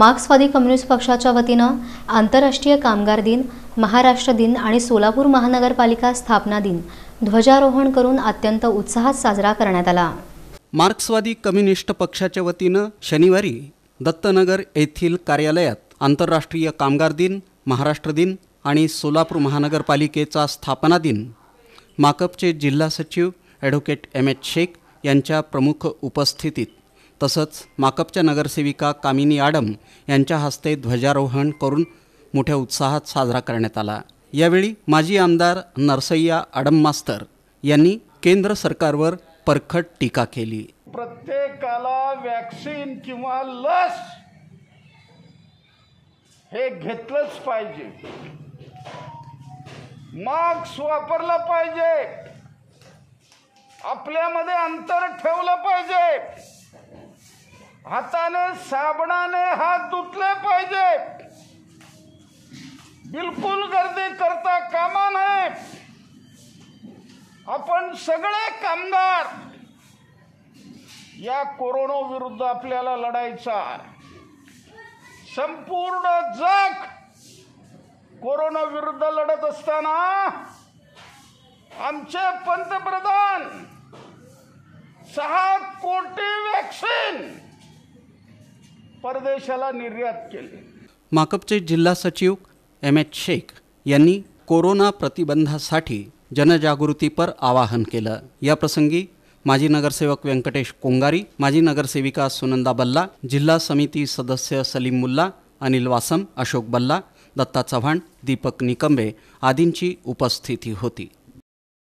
मार्क्सवादी कम्युनिस्ट पक्षाच्या वतीनं आंतरराष्ट्रीय कामगार दिन महाराष्ट्र दिन आणि सोलापूर महानगरपालिका स्थापना दिन ध्वजारोहण करून अत्यंत उत्साहात साजरा करण्यात आला मार्क्सवादी कम्युनिस्ट पक्षाच्या वतीनं शनिवारी दत्तनगर येथील कार्यालयात आंतरराष्ट्रीय कामगार दिन महाराष्ट्र दिन आणि सोलापूर महानगरपालिकेचा स्थापना दिन माकपचे जिल्हा सचिव ॲडव्होकेट एम एच शेख यांच्या प्रमुख उपस्थितीत तसंच माकपच्या नगरसेविका कामिनी आडम यांच्या हस्ते ध्वजारोहण करून मोठ्या उत्साहात साजरा करण्यात आला यावेळी माजी आमदार नरसय्या आडम मास्तर यांनी केंद्र सरकारवर परखट टीका केली प्रत्येकाला वॅक्सिन किंवा लस हे घेतलंच पाहिजे मास्क वापरला पाहिजे आपल्यामध्ये अंतर ठेवलं पाहिजे हाताने साबणाने हात धुतले पाहिजे बिलकुल गर्दी करता कामा नये आपण सगळे कामगार या कोरोना विरुद्ध आपल्याला लढायचा संपूर्ण जग कोरोना विरुद्ध लढत असताना आमचे पंतप्रधान सहा कोटी वॅक्सिन परदेशाला निर्यात केली माकपचे जिल्हा सचिव एम एच शेख यांनी कोरोना प्रतिबंधासाठी जनजागृतीपर आवाहन केलं याप्रसंगी माजी नगरसेवक व्यंकटेश कोंगारी माजी नगरसेविका सुनंदा बल्ला जिल्हा समिती सदस्य सलीम मुल्ला अनिल वासम अशोक बल्ला दत्ता चव्हाण दीपक निकंबे आदींची उपस्थिती होती